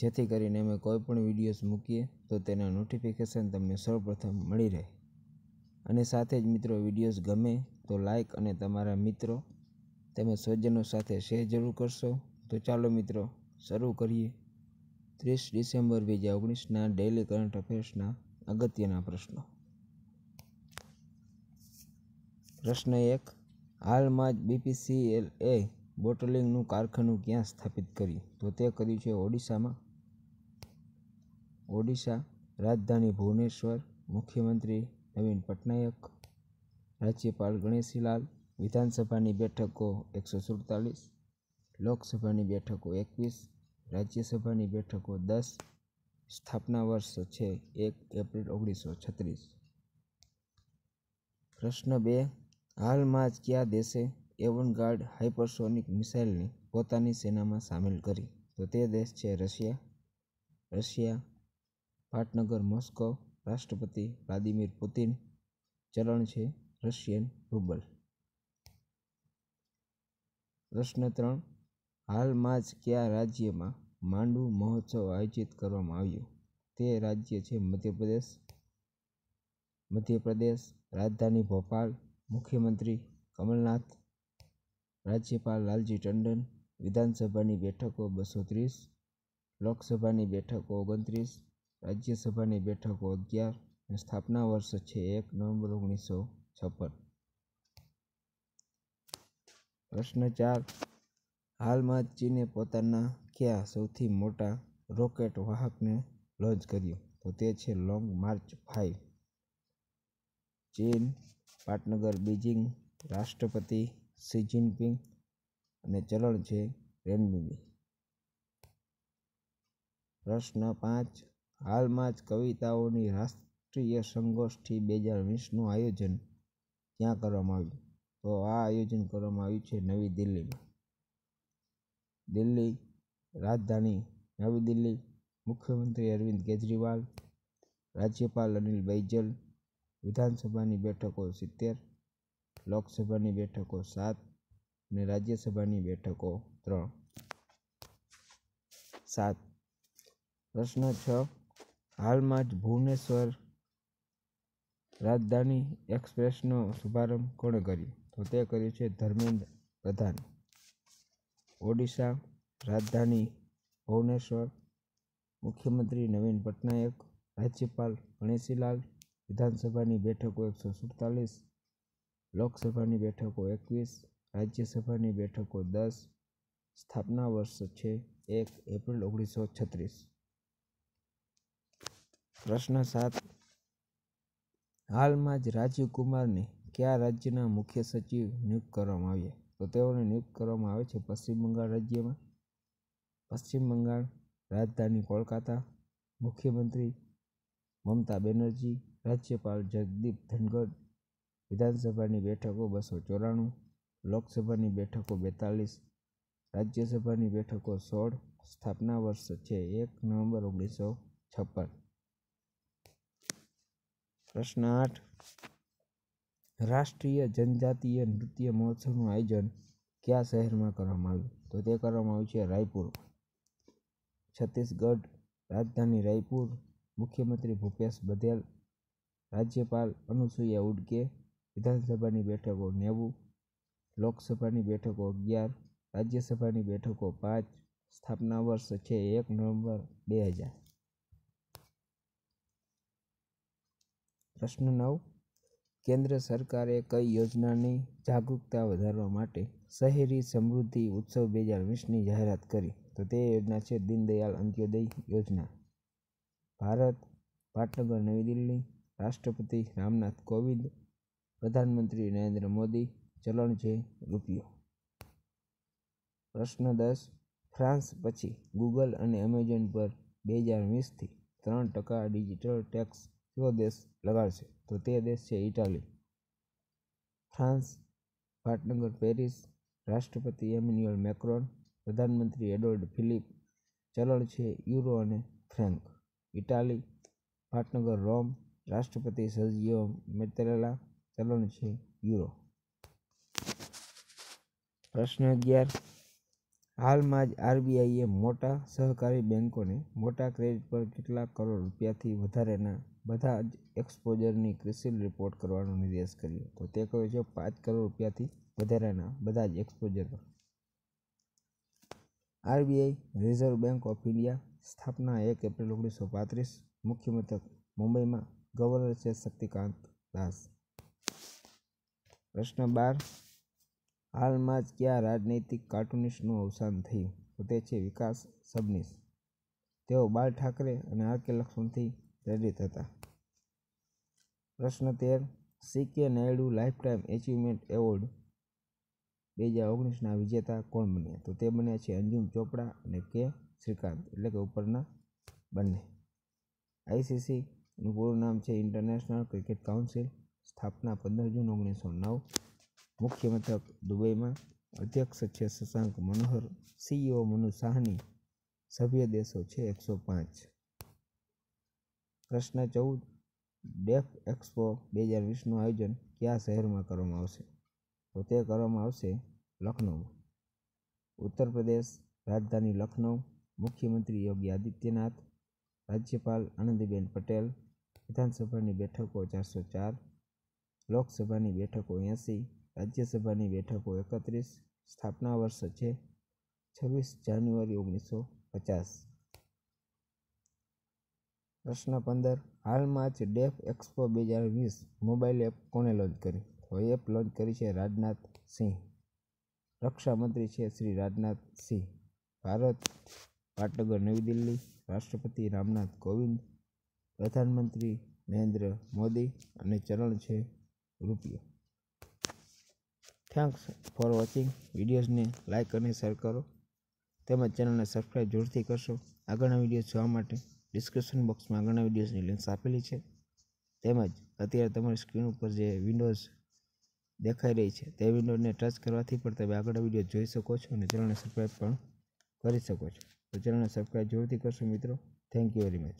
જેથી કરીને અમે કોઈ પણ વિડીયોઝ મૂકીએ તો તેના નોટિફિકેશન તમને સૌપ્રથમ મળી રહે અને સાથે જ મિત્રો વિડીયોઝ ગમે તો લાઈક અને તમારા મિત્રો તેમજ સ્વજનો સાથે શેર જરૂર કરશો તો ચાલો મિત્રો શરૂ કરીએ ત્રીસ ડિસેમ્બર બે હજાર ઓગણીસના ડેઇલી કરંટ અફેર્સના અગત્યના પ્રશ્નો પ્રશ્ન એક હાલમાં જ બીપીસીએલએ બોટલિંગનું કારખાનું ક્યાં સ્થાપિત કર્યું તો તે કર્યું છે ઓડિશામાં ઓડિશા રાજધાની ભુવનેશ્વર મુખ્યમંત્રી નવીન પટનાયક રાજ્યપાલ ગણેશીલાલ વિધાનસભાની બેઠકો એકસો સુડતાલીસ લોકસભાની બેઠકો એકવીસ રાજ્યસભાની બેઠકો દસ સ્થાપના વર્ષ છે એક એપ્રિલ ઓગણીસો છત્રીસ પ્રશ્ન બે હાલમાં જ કયા દેશે એવનગાર્ડ હાઇપરસોનિક મિસાઇલને પોતાની સેનામાં સામેલ કરી તો તે દેશ છે રશિયા રશિયા પાટનગર મોસ્કો રાષ્ટ્રપતિ વ્લાદિમીર પુતિન ચલણ છે રશિયન રૂબલ પ્રશ્ન ત્રણ હાલમાં જ કયા રાજ્યમાં માંડુ મહોત્સવ આયોજિત કરવામાં આવ્યો તે રાજ્ય છે મધ્યપ્રદેશ મધ્યપ્રદેશ રાજધાની ભોપાલ મુખ્યમંત્રી કમલનાથ રાજ્યપાલ લાલજી ટંડન વિધાનસભાની બેઠકો બસો ત્રીસ લોકસભાની બેઠકો ઓગણત્રીસ રાજ્યસભાની બેઠકો અગિયાર અને સ્થાપના વર્ષ છે એક નવેમ્બર ઓગણીસો છપ્પન પ્રશ્ન ચાર હાલમાં ચીને પોતાના કયા સૌથી મોટા રોકેટ વાહકને લોન્ચ કર્યું તો તે છે લોંગ માર્ચ ફાઇવ ચીન પાટનગર બીજિંગ રાષ્ટ્રપતિ શી જિનપિંગ અને ચલણ છે રેમબીબી પ્રશ્ન પાંચ હાલમાં જ કવિતાઓની રાષ્ટ્રીય સંગોષ્ઠી બે હજાર વીસનું આયોજન ક્યાં કરવામાં આવ્યું તો આ આયોજન કરવામાં આવ્યું છે નવી દિલ્હીમાં દિલ્હી રાજધાની નવી દિલ્હી મુખ્યમંત્રી અરવિંદ કેજરીવાલ રાજ્યપાલ અનિલ બૈજલ વિધાનસભાની બેઠકો સિત્તેર લોકસભાની બેઠકો સાત અને રાજ્યસભાની બેઠકો ત્રણ સાત પ્રશ્ન છ હાલમાં જ ભુવનેશ્વર રાજધાની એક્સપ્રેસનો શુભારંભ કોણે કર્યો તો તે કર્યો છે ધર્મેન્દ્ર પ્રધાન ઓડિશા રાજધાની ભુવનેશ્વર મુખ્યમંત્રી નવીન પટનાયક રાજ્યપાલ ગણેશીલાલ વિધાનસભાની બેઠકો એકસો સુડતાલીસ લોકસભાની બેઠકો એકવીસ રાજ્યસભાની બેઠકો દસ સ્થાપના વર્ષ છે એક એપ્રિલ ઓગણીસો છત્રીસ પ્રશ્ન સાત હાલમાં જ રાજીવકુમારને કયા રાજ્યના મુખ્ય સચિવ નિયુક્ત કરવામાં આવ્યા તો તેઓને નિયુક્ત કરવામાં આવે છે પશ્ચિમ બંગાળ રાજ્યમાં પશ્ચિમ બંગાળ રાજધાની કોલકાતા મુખ્યમંત્રી મમતા બેનર્જી રાજ્યપાલ જગદીપ ધનગઢ વિધાનસભાની બેઠકો બસો ચોરાણું લોકસભાની બેઠકો બેતાલીસ રાજ્યસભાની બેઠકો સોળ સ્થાપના વર્ષ છે એક નવેમ્બર ઓગણીસો છપ્પન प्रश्न आठ राष्ट्रीय जनजातीय नृत्य महोत्सव आयोजन क्या शहर में कर तो रायपुर छत्तीसगढ़ राजधानी रायपुर मुख्यमंत्री भूपेश बघेल राज्यपाल अनुसुईया उडके विधानसभा बैठक नेवु लोकसभा बैठक अगियार राज्यसभा बैठक पांच स्थापना वर्ष छे एक नवंबर बेहजार પ્રશ્ન નવ કેન્દ્ર સરકારે કઈ યોજનાની જાગૃતતા વધારવા માટે શહેરી સમૃદ્ધિ ઉત્સવ બે હજાર વીસની જાહેરાત કરી તો તે યોજના છે દીનદયાળ અંત્યોદય યોજના ભારત પાટનગર નવી દિલ્હી રાષ્ટ્રપતિ રામનાથ કોવિંદ પ્રધાનમંત્રી નરેન્દ્ર મોદી ચલણ છે રૂપિયો પ્રશ્ન દસ ફ્રાન્સ પછી ગૂગલ અને એમેઝોન પર બે હજાર વીસથી ત્રણ ટકા ડિજિટલ ટેક્સ કયો દેશ લગાડશે તો તે દેશ છે ઇટાલી ફ્રાન્સ પાટનગર પેરિસ રાષ્ટ્રપતિ એમ્યુન્યુઅલ મેક્રોન પ્રધાનમંત્રી એડોર્ડ ફિલિપ ચલણ છે યુરો અને ફ્રેન્ક ઇટાલી પાટનગર રોમ રાષ્ટ્રપતિ સર્જિયો મેતરેલા ચલણ છે યુરો પ્રશ્ન અગિયાર હાલમાં જ આરબીઆઈએ મોટા સહકારી બેન્કોને મોટા ક્રેડિટ પર કેટલાક કરોડ રૂપિયાથી વધારેના બધા જ એક્સપોઝરની ક્રિસિલ રિપોર્ટ કરવાનો નિર્દેશ કર્યો તો તે કહ્યું છે પાંચ કરોડ રૂપિયાથી વધારાના બધા જ એક્સપોઝર પર RBI Reserve Bank of India સ્થાપના એક એપ્રિલ ઓગણીસો પાંત્રીસ મુખ્ય મથક મુંબઈમાં ગવર્નર છે શક્તિકાંત દાસ પ્રશ્ન બાર હાલમાં જ કયા રાજનૈતિક કાર્ટૂનિસ્ટનું અવસાન થયું તો તે છે વિકાસ સબનીસ તેઓ બાળ ઠાકરે અને આર કે લક્ષ્મણથી પ્રેરિત હતા પ્રશ્ન તેર C K Naidu lifetime achievement award બે હજાર ઓગણીસના વિજેતા કોણ બન્યા તો તે બન્યા છે અંજુમ ચોપડા અને કે શ્રીકાંત એટલે કે ઉપરના બંને આઈસીસીનું પૂરું નામ છે ઇન્ટરનેશનલ ક્રિકેટ કાઉન્સિલ સ્થાપના પંદર જૂન ઓગણીસો નવ મુખ્ય મથક દુબઈમાં અધ્યક્ષ છે શશાંક મનોહર સીઈઓ મનુ સાહની સભ્ય દેશો છે એકસો પાંચ પ્રશ્ન ચૌદ ડેફ એક્સપો બે હજાર વીસનું આયોજન કયા શહેરમાં કરવામાં આવશે તો તે કરવામાં આવશે લખનઉ ઉત્તર પ્રદેશ રાજધાની લખનઉ મુખ્યમંત્રી યોગી આદિત્યનાથ રાજ્યપાલ આનંદીબેન પટેલ વિધાનસભાની બેઠકો ચારસો ચાર લોકસભાની બેઠકો એંસી રાજ્યસભાની બેઠકો એકત્રીસ સ્થાપના વર્ષ છે છવ્વીસ જાન્યુઆરી ઓગણીસો પચાસ પ્રશ્ન પંદર હાલમાં જ ડેફ એક્સપો બે હજાર વીસ મોબાઈલ એપ કોણે લોન્ચ કરી તો એપ લોન્ચ કરી છે રાજનાથ સિંહ રક્ષામંત્રી છે શ્રી રાજનાથ સિંહ ભારત પાટનગર નવી દિલ્હી રાષ્ટ્રપતિ રામનાથ કોવિંદ પ્રધાનમંત્રી નરેન્દ્ર મોદી અને ચરણ છે રૂપિયા થેન્ક્સ ફોર વોચિંગ વિડીયોઝને લાઇક અને શેર કરો તેમજ ચેનલને સબસ્ક્રાઈબ જોરથી કરશો આગળના વિડીયો જોવા માટે ડિસ્ક્રિપ્શન બોક્સમાં આગળના વિડીયોઝની લિંક્સ આપેલી છે તેમજ અત્યારે તમારી સ્ક્રીન ઉપર જે વિન્ડોઝ દેખાઈ રહી છે તે વિન્ડોઝને ટચ કરવાથી પણ તમે આગળના વિડીયો જોઈ શકો છો અને ચેનલને સબસ્ક્રાઈબ પણ કરી શકો છો તો ચેનલને સબસ્ક્રાઈબ જરૂરથી કરશો મિત્રો થેન્ક યુ વેરી મચ